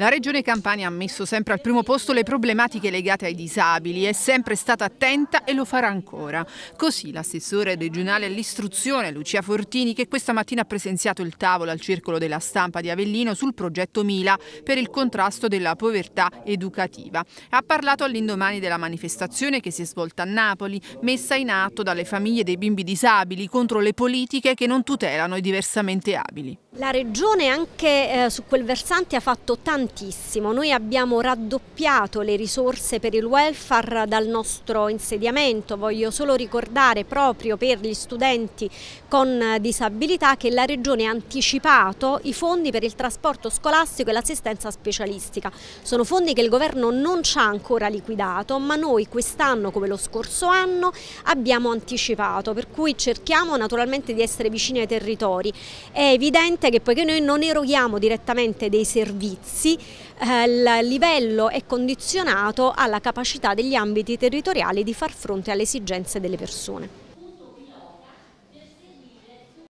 La Regione Campania ha messo sempre al primo posto le problematiche legate ai disabili, è sempre stata attenta e lo farà ancora. Così l'assessore regionale all'istruzione Lucia Fortini che questa mattina ha presenziato il tavolo al Circolo della Stampa di Avellino sul progetto Mila per il contrasto della povertà educativa. Ha parlato all'indomani della manifestazione che si è svolta a Napoli, messa in atto dalle famiglie dei bimbi disabili contro le politiche che non tutelano i diversamente abili. La Regione anche eh, su quel versante ha fatto tantissimo, noi abbiamo raddoppiato le risorse per il welfare dal nostro insediamento, voglio solo ricordare proprio per gli studenti con disabilità che la Regione ha anticipato i fondi per il trasporto scolastico e l'assistenza specialistica, sono fondi che il governo non ci ha ancora liquidato ma noi quest'anno come lo scorso anno abbiamo anticipato, per cui cerchiamo naturalmente di essere vicini ai territori, è evidente importante che poiché noi non eroghiamo direttamente dei servizi, eh, il livello è condizionato alla capacità degli ambiti territoriali di far fronte alle esigenze delle persone.